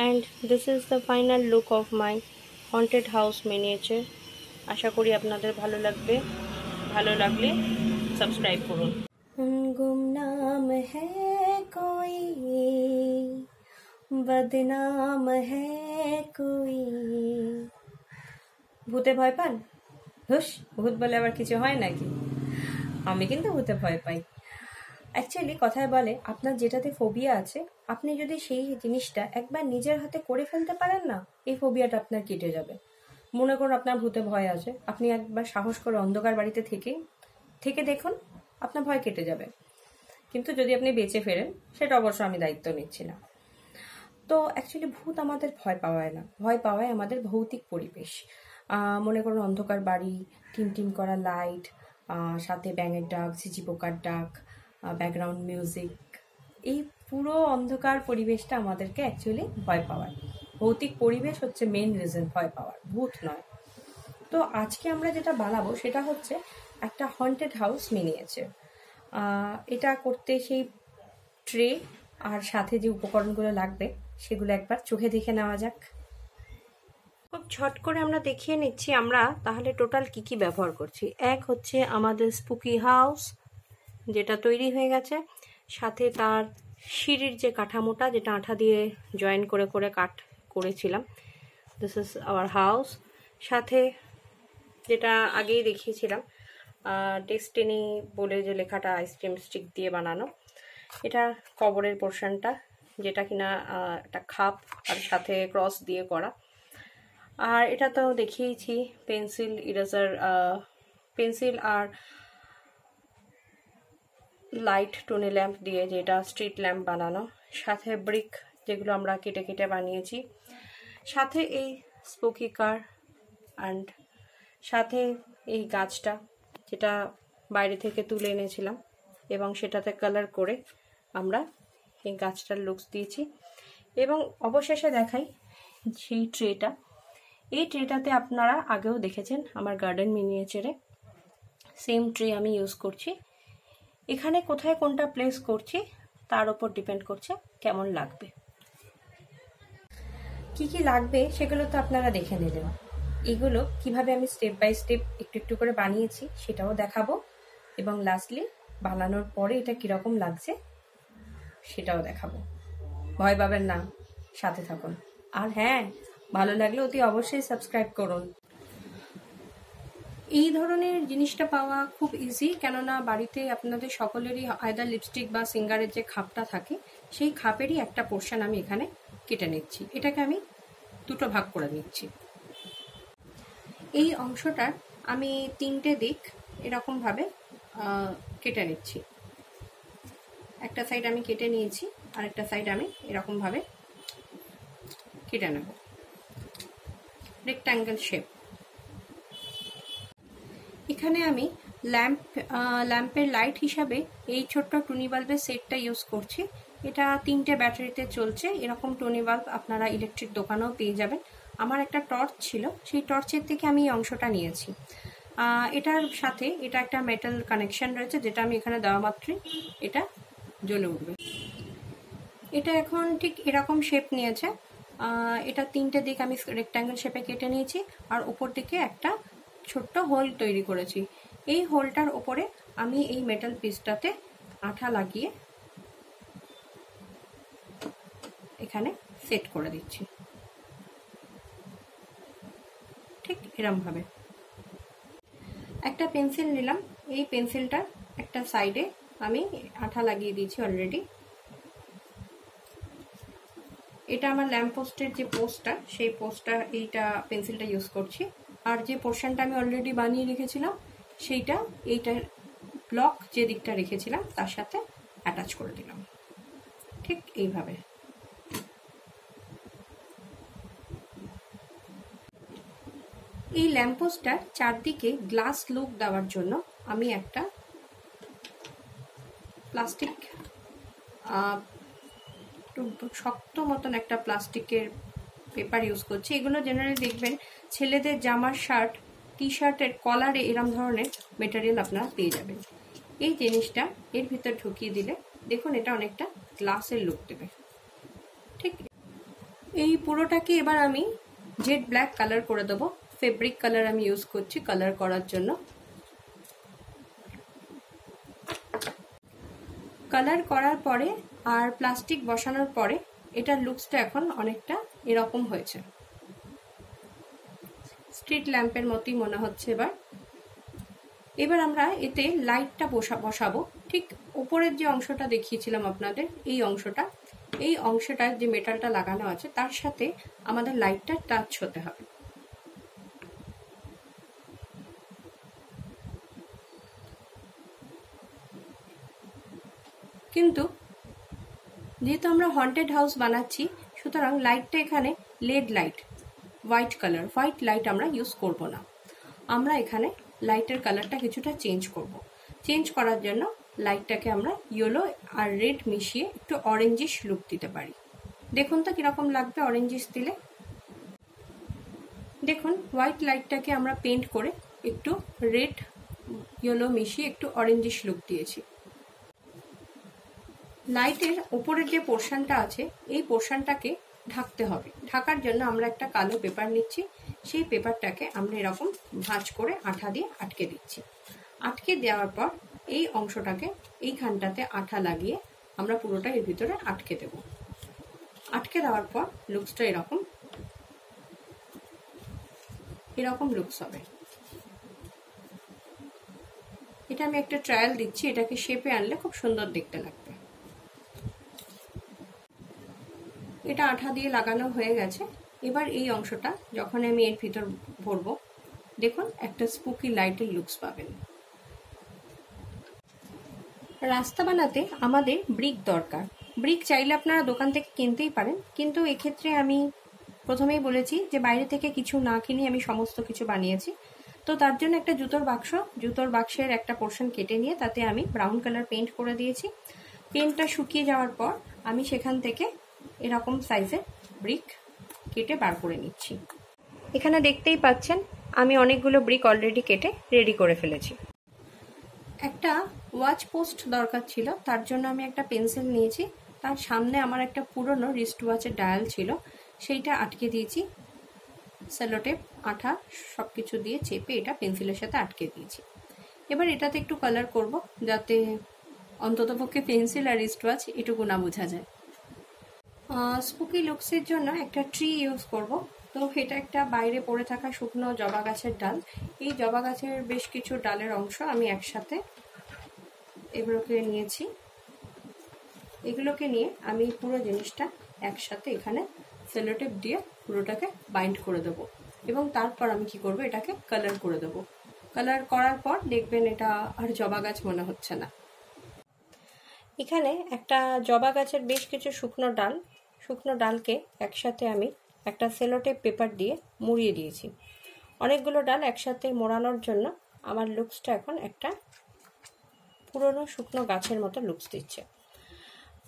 And this is the final look of my haunted house miniature আশা করি আপনাদের ভালো লাগবে ভালো লাগলে সাবস্ক্রাইব করুন গুমনাম হ্যাঁ কই বদনাম হ্যাঁ কই ভূতে ভয় পান হুস ভূত বলে আবার কিছু হয় নাকি আমি কিন্তু ভূতে ভয় পাই অ্যাকচুয়ালি কথায় বলে আপনার যেটাতে ফোবিয়া আছে আপনি যদি সেই জিনিসটা একবার নিজের হাতে করে ফেলতে পারেন না এই ফোবিয়াটা আপনার কেটে যাবে মনে করুন আপনার ভূতে ভয় আছে আপনি একবার সাহস করে অন্ধকার বাড়িতে থেকে থেকে দেখুন আপনার ভয় কেটে যাবে কিন্তু যদি আপনি বেঁচে ফেরেন সেটা অবশ্য আমি দায়িত্ব নিচ্ছি না তো অ্যাকচুয়ালি ভূত আমাদের ভয় পাওয়ায় না ভয় পাওয়ায় আমাদের ভৌতিক পরিবেশ মনে করুন অন্ধকার বাড়ি টিম টিম করা লাইট সাথে ব্যাঙের ডাক সিজি পোকার ডাক ব্যাকগ্রাউন্ড মিউজিক এই পুরো অন্ধকার পরিবেশটা আমাদেরকে অ্যাকচুয়ালি ভয় পাওয়ার ভৌতিক পরিবেশ হচ্ছে মেন রিজন ভয় পাওয়ার ভূত নয় তো আজকে আমরা যেটা বানাবো সেটা হচ্ছে একটা হন্টেড হাউস মিনিয়েছে এটা করতে সেই ট্রে আর সাথে যে উপকরণগুলো লাগবে সেগুলো একবার চোখে দেখে নেওয়া যাক খুব ছট করে আমরা দেখিয়ে নিচ্ছি আমরা তাহলে টোটাল কি কি ব্যবহার করছি এক হচ্ছে আমাদের স্পুকি হাউস যেটা তৈরি হয়ে গেছে সাথে তার সিঁড়ির যে কাঠামোটা যেটা আঠা দিয়ে জয়েন করে করে কাট করেছিলাম দিস ইজ আওয়ার হাউস সাথে যেটা আগেই দেখিয়েছিলাম ডেস্টিনি বলে যে লেখাটা আইসক্রিম স্টিক দিয়ে বানানো এটা কবরের পোর্শনটা যেটা কিনা একটা খাপ আর সাথে ক্রস দিয়ে করা আর এটা তো দেখিয়েছি পেন্সিল ইরেজার পেন্সিল আর লাইট টুনি ল্যাম্প দিয়ে যেটা স্ট্রিট ল্যাম্প বানানো সাথে ব্রিক যেগুলো আমরা কেটে কেটে বানিয়েছি সাথে এই স্পুকি কার অ্যান্ড সাথে এই গাছটা যেটা বাইরে থেকে তুলে এনেছিলাম এবং সেটাতে কালার করে আমরা এই গাছটার লুকস দিয়েছি এবং অবশেষে দেখাই সেই ট্রেটা এই ট্রেটাতে আপনারা আগেও দেখেছেন আমার গার্ডেন মিনিয়েচারে সেম ট্রে আমি ইউজ করছি এখানে কোথায় কোনটা প্লেস করছি তার ওপর ডিপেন্ড করছে কেমন লাগবে কি কি লাগবে সেগুলো তো আপনারা দেখে নিলেন এগুলো কিভাবে আমি স্টেপ বাই স্টেপ একটু একটু করে বানিয়েছি সেটাও দেখাবো এবং লাস্টলি বানানোর পরে এটা কীরকম লাগছে সেটাও দেখাবো ভয় পাবেন না সাথে থাকুন আর হ্যাঁ ভালো লাগলে অতি অবশ্যই সাবস্ক্রাইব করুন এই ধরনের জিনিসটা পাওয়া খুব ইজি কেননা বাড়িতে আপনাদের সকলেরই আয়দার লিপস্টিক বা সিঙ্গারের যে খাপটা থাকে সেই খাপেরই একটা পোর্শন আমি এখানে কেটে নিচ্ছি এটাকে আমি দুটো ভাগ করে নিচ্ছি এই অংশটার আমি তিনটে দিক এরকমভাবে কেটে নিচ্ছি একটা সাইড আমি কেটে নিয়েছি আর একটা সাইড আমি এরকমভাবে কেটে নেব রেক্ট্যাঙ্গেল শেপ এখানে আমি ল্যাম্প ল্যাম্পের লাইট হিসাবে এই ছোট্ট টুনি বাল্বের সেটটা ইউজ করছি এটা তিনটে ব্যাটারিতে চলছে এরকম টুনি বাল্ব আপনারা ইলেকট্রিক দোকানেও পেয়ে যাবেন আমার একটা টর্চ ছিল সেই টর্চের থেকে আমি এই অংশটা নিয়েছি এটার সাথে এটা একটা মেটাল কানেকশান রয়েছে যেটা আমি এখানে দেওয়া মাত্রই এটা জ্বলে উঠবে এটা এখন ঠিক এরকম শেপ নিয়েছে এটা তিনটে দিক আমি রেক্ট্যাঙ্গেল শেপে কেটে নিয়েছি আর উপর দিকে একটা ছোট্ট হোল তৈরি করেছি এই হোলটার ওপরে আমি এই মেটাল পিসটাতে আঠা লাগিয়ে এখানে সেট করে দিচ্ছি ঠিক এরমভাবে একটা পেন্সিল নিলাম এই পেন্সিলটা একটা সাইডে আমি আঠা লাগিয়ে দিয়েছি অলরেডি এটা আমার ল্যাম্পপোস্টের যে পোস্টটা সেই পোস্টটা এইটা পেন্সিলটা ইউজ করছি আর যে পোর্শনটা আমি অলরেডি বানিয়ে রেখেছিলাম সেইটা এইটা ব্লক যে দিকটা রেখেছিলাম তার সাথে অ্যাটাচ করে দিলাম ঠিক এইভাবে এই ল্যাম্পোস্টার চারদিকে গ্লাস লুক দেওয়ার জন্য আমি একটা প্লাস্টিক শক্ত মতন একটা প্লাস্টিকের পেপার ইউজ করছি এগুলো জেনারেলি দেখবেন ছেলেদের জামার শার্ট টি শার্টের কলারে এরম ধরনের মেটেরিয়াল আপনারা পেয়ে যাবেন এই জিনিসটা এর ভিতর ঢুকিয়ে দিলে দেখুন এটা অনেকটা গ্লাসের লুক দেবে ঠিক এই পুরোটাকে এবার আমি জেড ব্ল্যাক কালার করে দেবো ফেব্রিক কালার আমি ইউজ করছি কালার করার জন্য কালার করার পরে আর প্লাস্টিক বসানোর পরে এটার লুকসটা এখন অনেকটা এরকম হয়েছে স্ট্রিট ল্যাম্পের মতোই মনে হচ্ছে এবার এবার আমরা এতে লাইটটা বসা বসাবো ঠিক উপরের যে অংশটা দেখিয়েছিলাম আপনাদের এই অংশটা এই অংশটা যে মেটালটা লাগানো আছে তার সাথে আমাদের লাইটটা টাচ হতে হবে কিন্তু যেহেতু আমরা হন্টেড হাউস বানাচ্ছি সুতরাং লাইটটা এখানে LED light white colour white light আমরা ইউজ করব না আমরা এখানে লাইটের কালারটা কিছুটা চেঞ্জ করব। চেঞ্জ করার জন্য লাইটটাকে আমরা ইয়েলো আর রেড মিশিয়ে একটু অরেঞ্জিস লুক দিতে পারি দেখুন তো কীরকম লাগবে অরেঞ্জিস দিলে দেখুন হোয়াইট লাইটটাকে আমরা পেন্ট করে একটু রেড ইয়েলো মিশিয়ে একটু অরেঞ্জিস লুক দিয়েছি লাইটের ওপরের যে পোর্শনটা আছে এই পোর্শনটাকে ঢাকতে হবে ঢাকার জন্য আমরা একটা কালো পেপার নিচ্ছি সেই পেপারটাকে আমরা এরকম ভাঁজ করে আঠা দিয়ে আটকে দিচ্ছি আটকে দেওয়ার পর এই অংশটাকে এইখানটাতে আঠা লাগিয়ে আমরা পুরোটা এর ভিতরে আটকে দেব আটকে দেওয়ার পর লুকসটা এরকম এরকম লুকস হবে এটা আমি একটা ট্রায়াল দিচ্ছি এটাকে শেপে আনলে খুব সুন্দর দেখতে লাগে এটা আঠা দিয়ে লাগানো হয়ে গেছে এবার এই অংশটা যখন আমি এর ভিতর ভরব দেখুন একটা স্পুকি লাইটের লুকস পাবেন রাস্তা বানাতে আমাদের ব্রিক দরকার ব্রিক চাইলে আপনারা দোকান থেকে কিনতেই পারেন কিন্তু এক্ষেত্রে আমি প্রথমেই বলেছি যে বাইরে থেকে কিছু না কিনে আমি সমস্ত কিছু বানিয়েছি তো তার জন্য একটা জুতোর বাক্স জুতোর বাক্সের একটা পোর্শন কেটে নিয়ে তাতে আমি ব্রাউন কালার পেন্ট করে দিয়েছি পেন্টটা শুকিয়ে যাওয়ার পর আমি সেখান থেকে এরকম সাইজের ব্রিক কেটে বার করে নিচ্ছি এখানে দেখতেই পাচ্ছেন আমি অনেকগুলো ব্রিক অলরেডি কেটে রেডি করে ফেলেছি একটা ওয়াচ পোস্ট দরকার ছিল তার জন্য আমি একটা পেন্সিল নিয়েছি তার সামনে আমার একটা পুরনো রিস্ট ওয়াচের ডায়াল ছিল সেইটা আটকে দিয়েছি সেলোটেপ আঠা সব কিছু দিয়ে চেপে এটা পেন্সিলের সাথে আটকে দিয়েছি এবার এটাতে একটু কালার করব যাতে অন্ততপক্ষে পেন্সিল আর রিস্ট ওয়াচ এটুকু না বোঝা যায় স্পুকি লুকসের জন্য একটা ট্রি ইউজ করব তো এটা একটা বাইরে পড়ে থাকা শুকনো জবা গাছের ডাল এই জবা গাছের বেশ কিছু ডালের অংশ আমি একসাথে এগুলোকে নিয়েছি এগুলোকে নিয়ে আমি পুরো জিনিসটা একসাথে এখানে সেলোটেপ দিয়ে পুরোটাকে বাইন্ড করে দেবো এবং তারপর আমি কি করব এটাকে কালার করে দেব কালার করার পর দেখবেন এটা আর জবা গাছ মনে হচ্ছে না এখানে একটা জবা গাছের বেশ কিছু শুকনো ডাল শুকনো ডালকে একসাথে আমি একটা সেলোটেপ পেপার দিয়ে মুড়িয়ে দিয়েছি অনেকগুলো ডাল একসাথে মোড়ানোর জন্য আমার লুকসটা এখন একটা পুরনো শুকনো গাছের মতো লুকস দিচ্ছে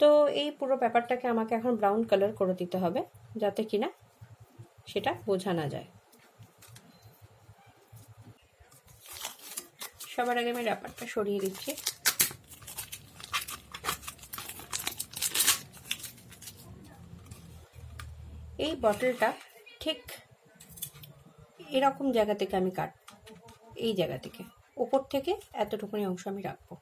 তো এই পুরো ব্যাপারটাকে আমাকে এখন ব্রাউন কালার করে দিতে হবে যাতে কিনা সেটা বোঝা না যায় সবার আগে আমি ব্যাপারটা সরিয়ে দিচ্ছি এই বটলটা ঠিক এরকম জায়গা থেকে আমি কাট এই জায়গা থেকে ওপর থেকে এতটুকুনি অংশ আমি রাখবো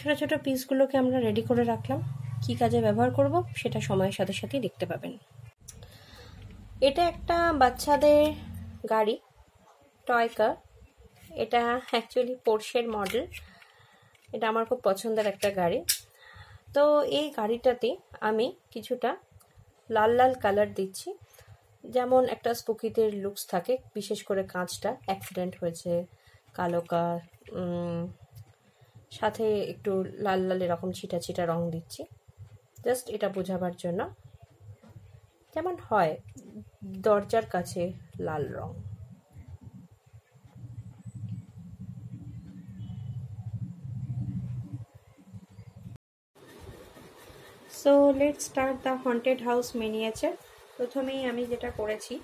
ছোট ছোট পিসগুলোকে আমরা রেডি করে রাখলাম কি কাজে ব্যবহার করব সেটা সময়ের সাথে সাথে দেখতে পাবেন এটা একটা বাচ্চাদের গাড়ি টয় কার এটা অ্যাকচুয়ালি পোর্শের মডেল এটা আমার খুব পছন্দের একটা গাড়ি তো এই গাড়িটাতে আমি কিছুটা লাল লাল কালার দিচ্ছি যেমন একটা স্পুকিতের লুকস থাকে বিশেষ করে কাঁচটা অ্যাক্সিডেন্ট হয়েছে কালো কার সাথে একটু লাল লাল এরকম ছিটা ছিটা রং দিচ্ছি জাস্ট এটা বোঝাবার জন্য যেমন হয় দরজার কাছে লাল রং so let start the haunted house miniature প্রথমেই আমি যেটা করেছি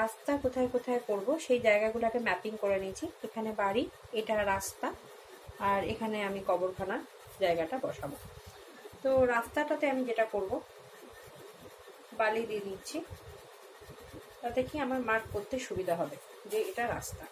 রাস্তা কোথায় কোথায় করব সেই জায়গাগুলোকে ম্যাপিং করে নিয়েছি এখানে বাড়ি এটা রাস্তা আর এখানে আমি কবরখানার জায়গাটা বসাবো তো রাস্তাটাতে আমি যেটা করব বালি দিয়ে দিচ্ছি তাতে কি আমার মার্ক করতে সুবিধা হবে যে এটা রাস্তা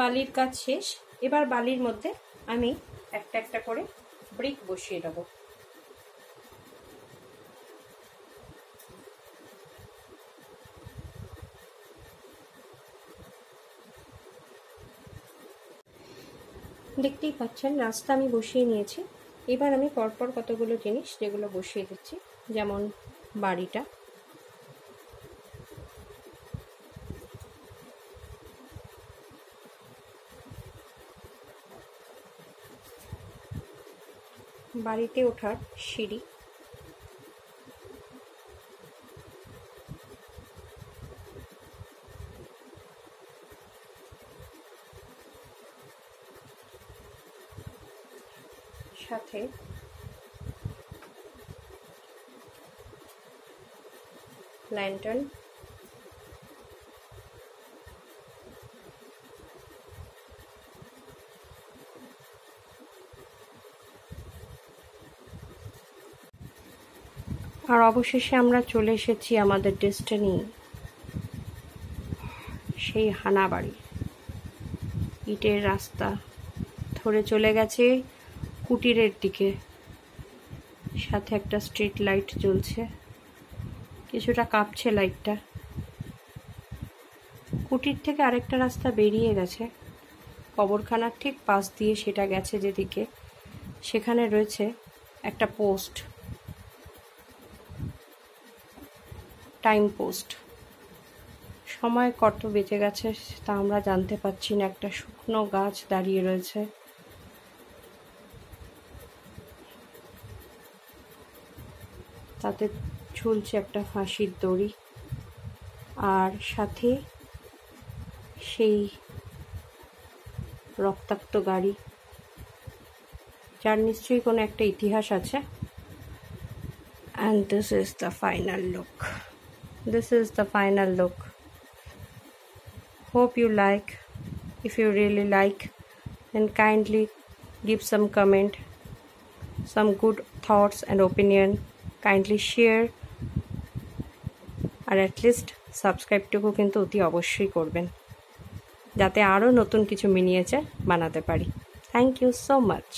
বালির কাজ শেষ এবার বালির মধ্যে আমি একটা একটা করে ব্রিক বসিয়ে দেবো দেখতেই পাচ্ছেন রাস্তা আমি বসিয়ে নিয়েছি এবার আমি পরপর কতগুলো জিনিস যেগুলো বসিয়ে দিচ্ছি যেমন বাড়িটা বাড়িতে ওঠার সিঁড়ি সাথে ল্যান্টার্ন অবশেষে আমরা চলে এসেছি আমাদের ডেস্টিনি সেই হানাবাড়ি ইটের রাস্তা ধরে চলে গেছে কুটিরের দিকে সাথে একটা স্ট্রিট লাইট জ্বলছে কিছুটা কাঁপছে লাইটটা কুটির থেকে আরেকটা রাস্তা বেরিয়ে গেছে কবরখানার ঠিক পাশ দিয়ে সেটা গেছে যেদিকে সেখানে রয়েছে একটা পোস্ট টাইম পোস্ট সময় কত বেঁচে গেছে তা আমরা জানতে পারছি না একটা শুকনো গাছ দাঁড়িয়ে রয়েছে তাতে ঝুলছে একটা ফাঁসির দড়ি আর সাথে সেই রক্তাক্ত গাড়ি যার নিশ্চয়ই কোনো একটা ইতিহাস আছে and this is the final look this is the final look hope you like if you really like then kindly give some comment some good thoughts and opinion kindly share আর অ্যাটলিস্ট সাবস্ক্রাইবটুকু কিন্তু অতি অবশ্যই করবেন যাতে আরও নতুন কিছু মিনিয়েচার বানাতে পারি থ্যাংক ইউ সো মাচ